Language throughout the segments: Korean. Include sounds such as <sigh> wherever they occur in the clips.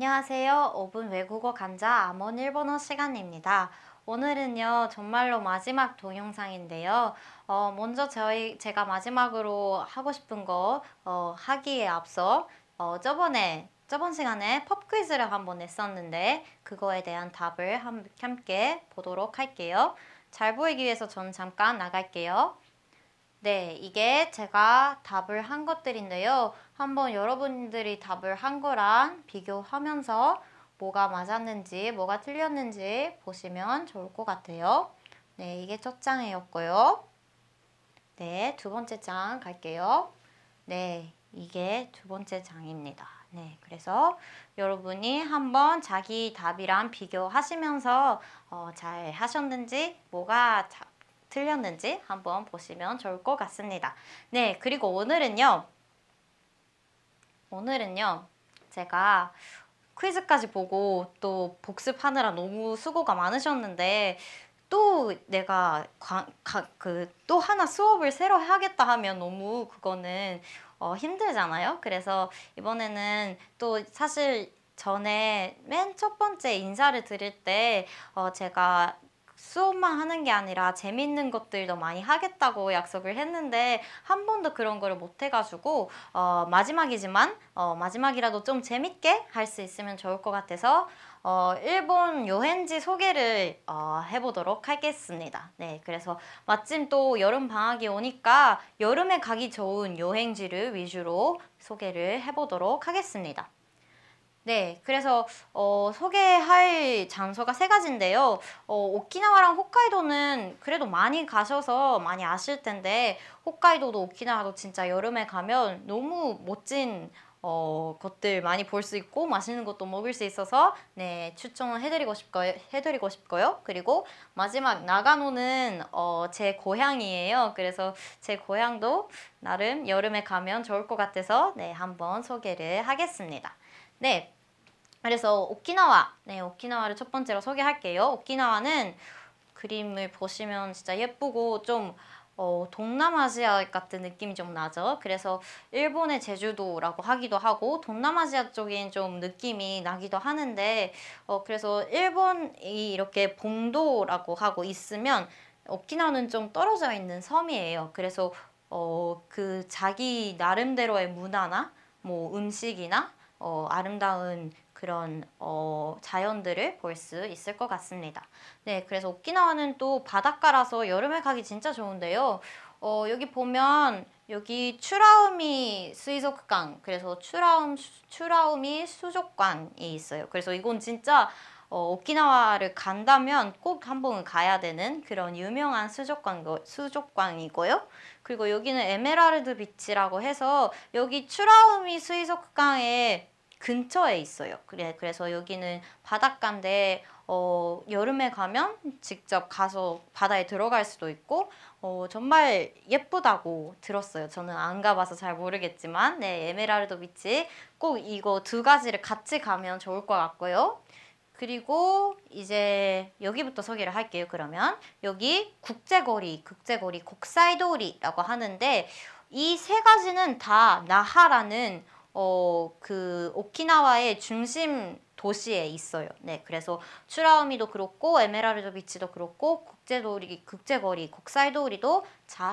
안녕하세요. 5분 외국어 강좌 암원 일본어 시간입니다. 오늘은요 정말로 마지막 동영상인데요 어, 먼저 저희 제가 마지막으로 하고 싶은 거 어, 하기에 앞서 어, 저번에 저번 시간에 펍 퀴즈를 한번 냈었는데 그거에 대한 답을 함께 보도록 할게요 잘 보이기 위해서 전 잠깐 나갈게요 네, 이게 제가 답을 한 것들인데요. 한번 여러분들이 답을 한 거랑 비교하면서 뭐가 맞았는지, 뭐가 틀렸는지 보시면 좋을 것 같아요. 네, 이게 첫 장이었고요. 네, 두 번째 장 갈게요. 네, 이게 두 번째 장입니다. 네, 그래서 여러분이 한번 자기 답이랑 비교하시면서 어, 잘 하셨는지, 뭐가 자, 틀렸는지 한번 보시면 좋을 것 같습니다. 네, 그리고 오늘은요. 오늘은요. 제가 퀴즈까지 보고 또 복습하느라 너무 수고가 많으셨는데 또 내가 그또 하나 수업을 새로 하겠다 하면 너무 그거는 어, 힘들잖아요. 그래서 이번에는 또 사실 전에 맨 첫 번째 인사를 드릴 때 어, 제가 수업만 하는 게 아니라 재밌는 것들도 많이 하겠다고 약속을 했는데 한 번도 그런 거를 못 해가지고 어, 마지막이지만 어, 마지막이라도 좀 재밌게 할 수 있으면 좋을 것 같아서 어, 일본 여행지 소개를 어, 해보도록 하겠습니다. 네, 그래서 마침 또 여름 방학이 오니까 여름에 가기 좋은 여행지를 위주로 소개를 해보도록 하겠습니다. 네, 그래서 어, 소개할 장소가 세 가지인데요. 어, 오키나와랑 홋카이도는 그래도 많이 가셔서 많이 아실 텐데 홋카이도도 오키나와도 진짜 여름에 가면 너무 멋진 어, 것들 많이 볼 수 있고 맛있는 것도 먹을 수 있어서 네 추천을 해드리고 싶고 해드리고 싶고요. 그리고 마지막 나가노는 어, 제 고향이에요. 그래서 제 고향도 나름 여름에 가면 좋을 것 같아서 네 한번 소개를 하겠습니다. 네. 그래서 오키나와, 네, 오키나와를 첫 번째로 소개할게요. 오키나와는 그림을 보시면 진짜 예쁘고 좀 어, 동남아시아 같은 느낌이 좀 나죠. 그래서 일본의 제주도라고 하기도 하고 동남아시아 쪽인 좀 느낌이 나기도 하는데 어, 그래서 일본이 이렇게 봉도라고 하고 있으면 오키나와는 좀 떨어져 있는 섬이에요. 그래서 어, 그 자기 나름대로의 문화나 뭐 음식이나 어, 아름다운 그런 어, 자연들을 볼 수 있을 것 같습니다. 네, 그래서 오키나와는 또 바닷가라서 여름에 가기 진짜 좋은데요. 어, 여기 보면 여기 추라우미 수이속강 그래서 추라움 추라우미 수족관이 있어요. 그래서 이건 진짜 어, 오키나와를 간다면 꼭 한 번은 가야 되는 그런 유명한 수족관, 수족관이고요. 그리고 여기는 에메랄드 비치라고 해서 여기 추라우미 수이속강에 근처에 있어요. 그래, 그래서 여기는 바닷가인데 어, 여름에 가면 직접 가서 바다에 들어갈 수도 있고 어, 정말 예쁘다고 들었어요. 저는 안 가봐서 잘 모르겠지만 네, 에메랄드 비치 꼭 이거 두 가지를 같이 가면 좋을 것 같고요. 그리고 이제 여기부터 소개를 할게요. 그러면 여기 국제거리, 국제거리, 곡사이도리라고 하는데 이 세 가지는 다 나하라는 어, 그 오키나와의 중심 도시에 있어요. 네, 그래서 추라우미도 그렇고 에메랄드 비치도 그렇고 국제도리, 국제거리, 국사이도리도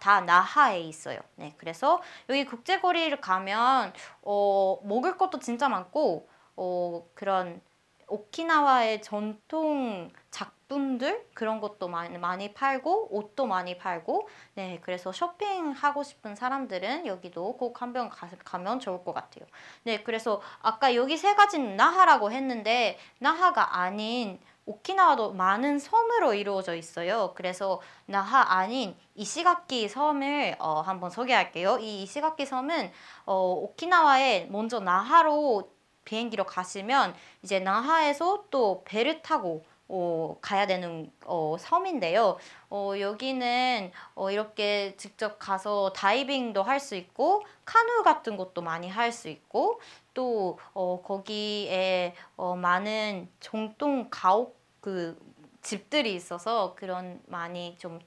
다 나하에 있어요. 네, 그래서 여기 국제거리를 가면 어, 먹을 것도 진짜 많고 어, 그런 오키나와의 전통 작 제품들 그런 것도 많이, 많이 팔고 옷도 많이 팔고 네 그래서 쇼핑하고 싶은 사람들은 여기도 꼭 한번 가면 좋을 것 같아요 네 그래서 아까 여기 세 가지는 나하라고 했는데 나하가 아닌 오키나와도 많은 섬으로 이루어져 있어요. 그래서 나하 아닌 이시가키 섬을 어, 한번 소개할게요. 이 이시가키 섬은 어, 오키나와에 먼저 나하로 비행기로 가시면 이제 나하에서 또 배를 타고 어, 가야 되는 어, 섬인데요. 어, 여기는 어, 이렇게 직접 가서 다이빙도 할 수 있고 카누 같은 것도 많이 할 수 있고 또 어, 거기에 어, 많은 정동 가옥 그 집들이 있어서 그런 많이 좀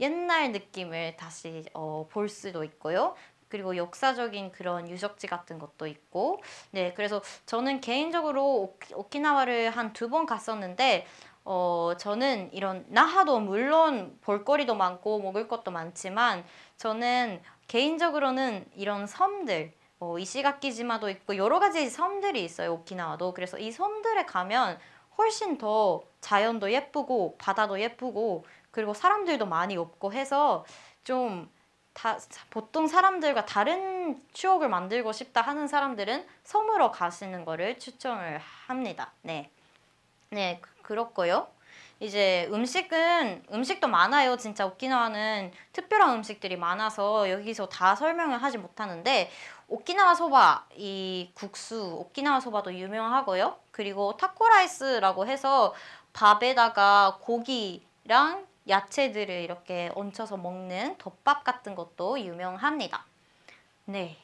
옛날 느낌을 다시 어, 볼 수도 있고요. 그리고 역사적인 그런 유적지 같은 것도 있고 네 그래서 저는 개인적으로 오키나와를 한 두 번 갔었는데 어, 저는 이런 나하도 물론 볼거리도 많고 먹을 것도 많지만 저는 개인적으로는 이런 섬들 어, 이시가키지마도 있고 여러 가지 섬들이 있어요 오키나와도 그래서 이 섬들에 가면 훨씬 더 자연도 예쁘고 바다도 예쁘고 그리고 사람들도 많이 없고 해서 좀 다, 보통 사람들과 다른 추억을 만들고 싶다 하는 사람들은 섬으로 가시는 거를 추천을 합니다. 네. 네, 그, 그렇고요. 이제 음식은 음식도 많아요. 진짜 오키나와는 특별한 음식들이 많아서 여기서 다 설명을 하지 못하는데 오키나와 소바 이 국수 오키나와 소바도 유명하고요. 그리고 타코라이스라고 해서 밥에다가 고기랑 야채들을 이렇게 얹혀서 먹는 덮밥 같은 것도 유명합니다. 네.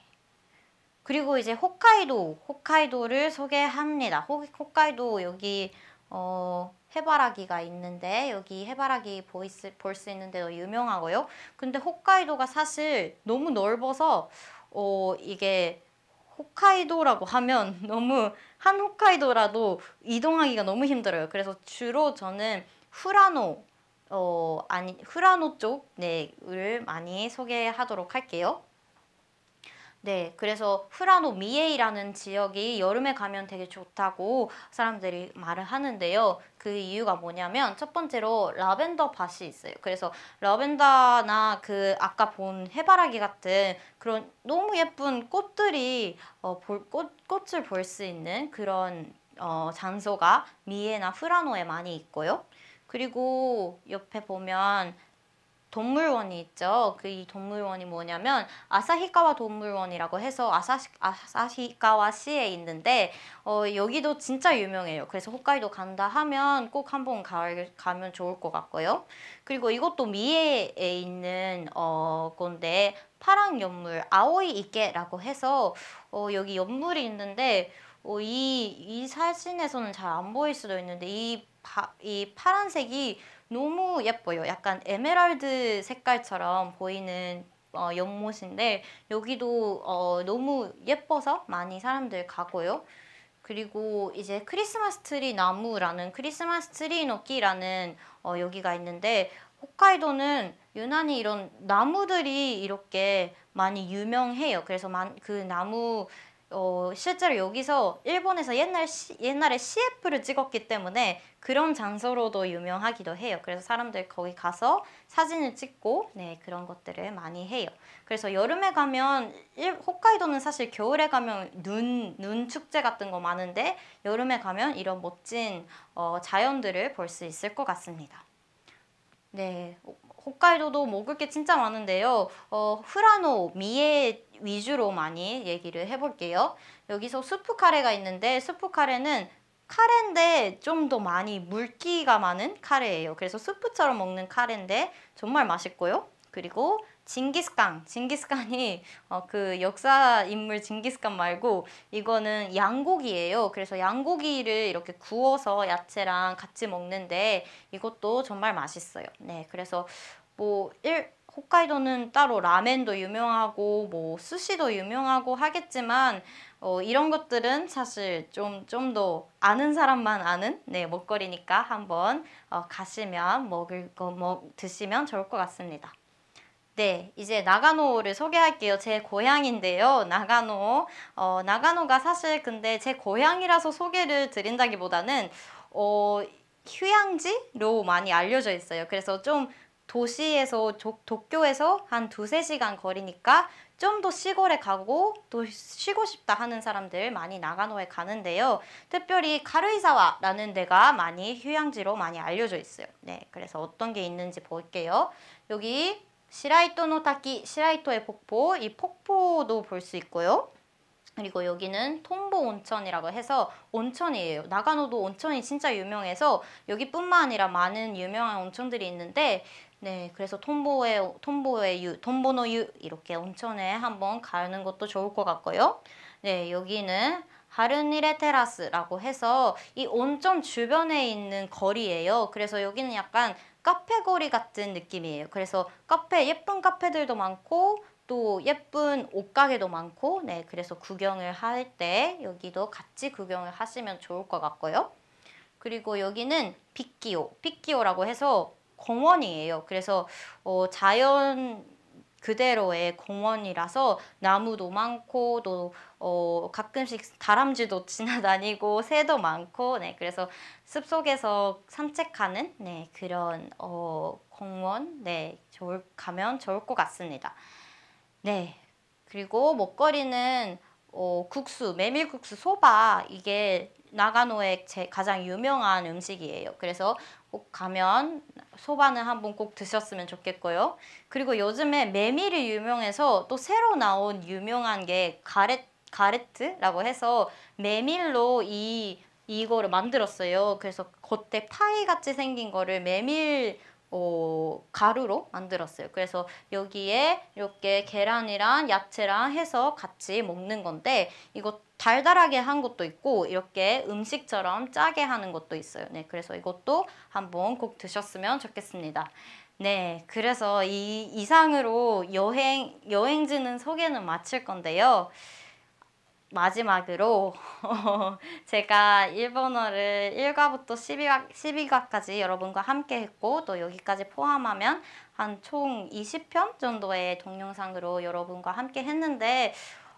그리고 이제 홋카이도, 홋카이도를 소개합니다. 홋카이도 여기 어, 해바라기가 있는데 여기 해바라기 볼 수 있는데도 유명하고요. 근데 홋카이도가 사실 너무 넓어서 어, 이게 홋카이도라고 하면 <laughs> 너무 한 홋카이도라도 이동하기가 너무 힘들어요. 그래서 주로 저는 후라노 어, 아니 후라노 쪽 네를 많이 소개하도록 할게요. 네, 그래서 후라노 미에이라는 지역이 여름에 가면 되게 좋다고 사람들이 말을 하는데요. 그 이유가 뭐냐면 첫 번째로 라벤더 밭이 있어요. 그래서 라벤더나 그 아까 본 해바라기 같은 그런 너무 예쁜 꽃들이 어, 볼, 꽃, 꽃을 볼 수 있는 그런 어, 장소가 미에나 후라노에 많이 있고요. 그리고 옆에 보면 동물원이 있죠. 그 이 동물원이 뭐냐면 아사히가와 동물원이라고 해서 아사, 아사히가와시에 있는데 어, 여기도 진짜 유명해요. 그래서 홋카이도 간다 하면 꼭 한번 가, 가면 좋을 것 같고요. 그리고 이것도 미에에 있는 어, 건데 파랑 연물 아오이 이케라고 해서 어, 여기 연물이 있는데 어, 이, 이 사진에서는 잘 안 보일 수도 있는데 이 바, 이 파란색이 너무 예뻐요. 약간 에메랄드 색깔처럼 보이는 어, 연못인데 여기도 어, 너무 예뻐서 많이 사람들 가고요. 그리고 이제 크리스마스 트리 나무라는 크리스마스 트리 노키라는 어, 여기가 있는데 홋카이도는 유난히 이런 나무들이 이렇게 많이 유명해요. 그래서 만, 그 나무 어, 실제로 여기서 일본에서 옛날 시, 옛날에 CF를 찍었기 때문에 그런 장소로도 유명하기도 해요. 그래서 사람들 거기 가서 사진을 찍고 네 그런 것들을 많이 해요. 그래서 여름에 가면 일, 홋카이도는 사실 겨울에 가면 눈 눈 축제 같은 거 많은데 여름에 가면 이런 멋진 어, 자연들을 볼 수 있을 것 같습니다. 네, 홋카이도도 먹을 게 진짜 많은데요. 어, 후라노 미에 위주로 많이 얘기를 해볼게요. 여기서 수프 카레가 있는데 수프 카레는 카레인데 좀 더 많이 물기가 많은 카레예요. 그래서 수프처럼 먹는 카레인데 정말 맛있고요. 그리고 징기스칸, 징기스칸이 어, 그 역사 인물 징기스칸 말고 이거는 양고기예요. 그래서 양고기를 이렇게 구워서 야채랑 같이 먹는데 이것도 정말 맛있어요. 네, 그래서 뭐 일, 홋카이도는 따로 라멘도 유명하고 뭐 스시도 유명하고 하겠지만 어, 이런 것들은 사실 좀 좀 더 아는 사람만 아는 네, 먹거리니까 한번 어, 가시면 먹을 거 먹, 드시면 좋을 것 같습니다. 네, 이제 나가노를 소개할게요. 제 고향인데요. 나가노. 어, 나가노가 사실 근데 제 고향이라서 소개를 드린다기보다는 어, 휴양지로 많이 알려져 있어요. 그래서 좀 도시에서 도, 도쿄에서 한 두세 시간 거리니까 좀 더 시골에 가고 또 쉬고 싶다 하는 사람들 많이 나가노에 가는데요. 특별히 카르이사와라는 데가 많이 휴양지로 많이 알려져 있어요. 네, 그래서 어떤 게 있는지 볼게요. 여기 시라이토노 타키, 시라이토의 폭포, 이 폭포도 볼 수 있고요. 그리고 여기는 통보 온천이라고 해서 온천이에요. 나가노도 온천이 진짜 유명해서 여기뿐만 아니라 많은 유명한 온천들이 있는데 네, 그래서 톰보의 톰보의 유, 톰보노 유 이렇게 온천에 한번 가는 것도 좋을 것 같고요. 네, 여기는 하르니레 테라스라고 해서 이 온천 주변에 있는 거리예요. 그래서 여기는 약간 카페 거리 같은 느낌이에요. 그래서 카페 예쁜 카페들도 많고 또 예쁜 옷가게도 많고 네 그래서 구경을 할 때 여기도 같이 구경을 하시면 좋을 것 같고요. 그리고 여기는 빅기오, 빅기오라고 해서 공원이에요. 그래서 어, 자연 그대로의 공원이라서 나무도 많고 또 어, 가끔씩 다람쥐도 <laughs> 지나다니고 새도 많고 네 그래서 숲속에서 산책하는 네 그런 어, 공원 네 좋을 가면 좋을 것 같습니다. 네 그리고 먹거리는 어, 국수 메밀국수 소바 이게 나가노의 제 가장 유명한 음식이에요. 그래서 꼭 가면 소바는 한번 꼭 드셨으면 좋겠고요. 그리고 요즘에 메밀이 유명해서 또 새로 나온 유명한 게 가레, 가레트라고 해서 메밀로 이, 이거를 만들었어요. 그래서 겉에 파이같이 생긴 거를 메밀 어, 가루로 만들었어요. 그래서 여기에 이렇게 계란이랑 야채랑 해서 같이 먹는 건데 이것 달달하게 한 것도 있고 이렇게 음식처럼 짜게 하는 것도 있어요. 네, 그래서 이것도 한번 꼭 드셨으면 좋겠습니다. 네, 그래서 이 이상으로 여행, 여행지는 소개는 마칠 건데요. 마지막으로 <laughs> 제가 일본어를 1과부터 12과, 12과까지 여러분과 함께 했고 또 여기까지 포함하면 한 총 20편 정도의 동영상으로 여러분과 함께 했는데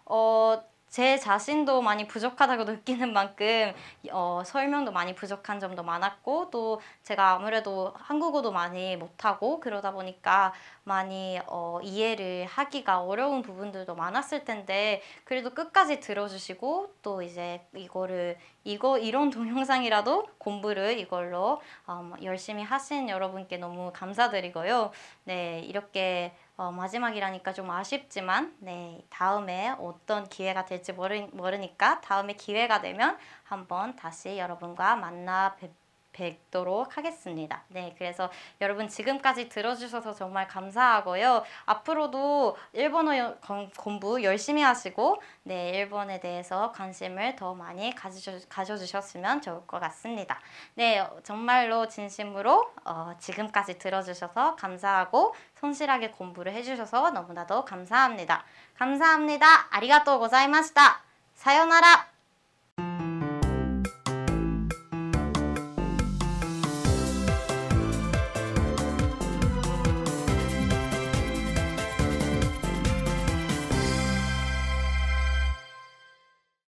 어, 제 자신도 많이 부족하다고 <laughs> 느끼는 만큼 어, 설명도 많이 부족한 점도 많았고 또 제가 아무래도 한국어도 많이 못하고 그러다 보니까 많이 어, 이해를 하기가 어려운 부분들도 많았을 텐데 그래도 끝까지 들어주시고 또 이제 이거를 이거 이런 <laughs> 동영상이라도 공부를 이걸로 어, 열심히 하신 여러분께 너무 감사드리고요. 네 이렇게 어, 마지막이라니까 좀 아쉽지만 네 다음에 어떤 기회가 될지 모르, 모르니까 다음에 기회가 되면 한번 다시 여러분과 만나 뵙 뵙도록 하겠습니다. 네, 그래서 여러분 지금까지 들어주셔서 정말 감사하고요. 앞으로도 일본어 공부 열심히 하시고 네, 일본에 대해서 관심을 더 많이 가져주셨으면 좋을 것 같습니다. 네, 어, 정말로 진심으로 어, 지금까지 들어주셔서 감사하고 성실하게 공부를 해주셔서 너무나도 감사합니다. 감사합니다. 아리가또 고자이마시다. 사요나라.